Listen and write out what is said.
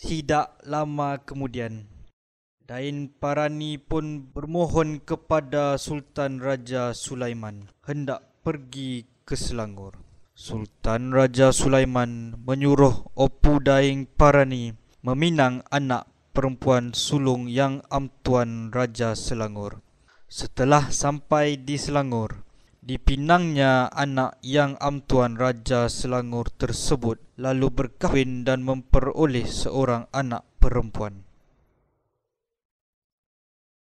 tidak lama kemudian. Dain Parani pun bermohon kepada Sultan Raja Sulaiman hendak pergi ke Selangor. Sultan Raja Sulaiman menyuruh Opu Daing Parani meminang anak perempuan sulung yang amtuan Raja Selangor. Setelah sampai di Selangor, dipinangnya anak yang amtuan Raja Selangor tersebut lalu berkahwin dan memperoleh seorang anak perempuan.